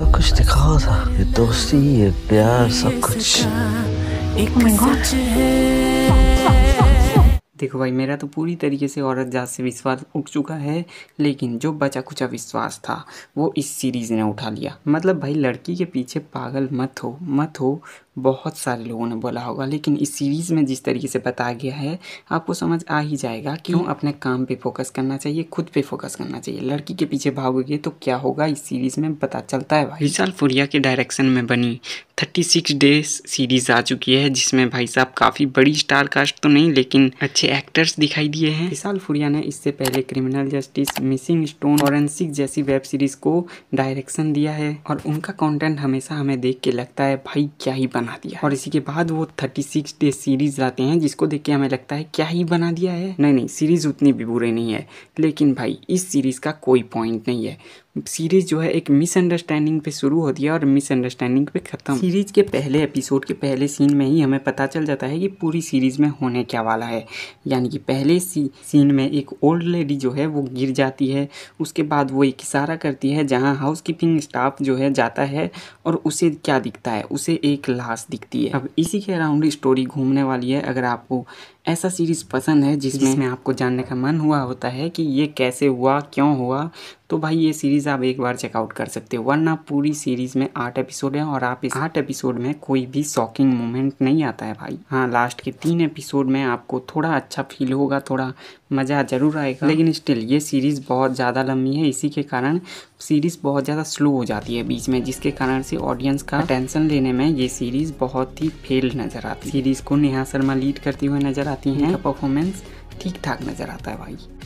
सब कुछ दिखाओ था ये दोस्ती ये प्यार सब कुछ देखो भाई मेरा तो पूरी तरीके से औरत जात से विश्वास उठ चुका है लेकिन जो बचा कुचा विश्वास था वो इस सीरीज़ ने उठा लिया मतलब भाई लड़की के पीछे पागल मत हो मत हो बहुत सारे लोगों ने बोला होगा लेकिन इस सीरीज़ में जिस तरीके से बताया गया है आपको समझ आ ही जाएगा क्यों हम्म। अपने काम पे फोकस करना चाहिए खुद पे फोकस करना चाहिए लड़की के पीछे भागोगे तो क्या होगा इस सीरीज़ में पता चलता है भाई विशाल फुरिया के डायरेक्शन में बनी थर्टी सिक्स डेज सीरीज़ आ चुकी है जिसमें भाई साहब काफ़ी बड़ी स्टार कास्ट तो नहीं लेकिन अच्छे एक्टर्स दिखाई दिए हैं विशाल फुरिया ने इससे पहले criminal justice missing stone forensic जैसी वेब सीरीज़ को डायरेक्शन दिया है और उनका कॉन्टेंट हमेशा हमें देख के लगता है भाई क्या ही बना बना दिया और इसी के बाद वो थर्टी सिक्स डे सीरीज आते हैं जिसको देख के हमें लगता है क्या ही बना दिया है नहीं नहीं सीरीज उतनी भी बुरे नहीं है लेकिन भाई इस सीरीज का कोई पॉइंट नहीं है सीरीज जो है एक मिसअंडरस्टैंडिंग पे शुरू होती है और मिसअंडरस्टैंडिंग पे ख़त्म सीरीज के पहले एपिसोड के पहले सीन में ही हमें पता चल जाता है कि पूरी सीरीज में होने क्या वाला है यानी कि पहले सी सीन में एक ओल्ड लेडी जो है वो गिर जाती है उसके बाद वो एक इशारा करती है जहाँ हाउस कीपिंग स्टाफ जो है जाता है और उसे क्या दिखता है उसे एक लाश दिखती है अब इसी के अराउंड स्टोरी घूमने वाली है अगर आपको ऐसा सीरीज़ पसंद है जिसमें जिस आपको जानने का मन हुआ होता है कि ये कैसे हुआ क्यों हुआ तो भाई ये सीरीज़ आप एक बार चेकआउट कर सकते हो वरना पूरी सीरीज़ में आठ एपिसोड हैं और आप इस आठ एपिसोड में कोई भी शॉकिंग मोमेंट नहीं आता है भाई हाँ लास्ट के तीन एपिसोड में आपको थोड़ा अच्छा फील होगा थोड़ा मज़ा ज़रूर आएगा लेकिन स्टिल ये सीरीज़ बहुत ज़्यादा लंबी है इसी के कारण सीरीज़ बहुत ज़्यादा स्लो हो जाती है बीच में जिसके कारण से ऑडियंस का टेंशन लेने में ये सीरीज़ बहुत ही फेल नज़र आती है सीरीज़ को नेहा शर्मा लीड करती हुई नज़र आती आती हैं इनका परफॉर्मेंस ठीक ठाक नज़र आता है भाई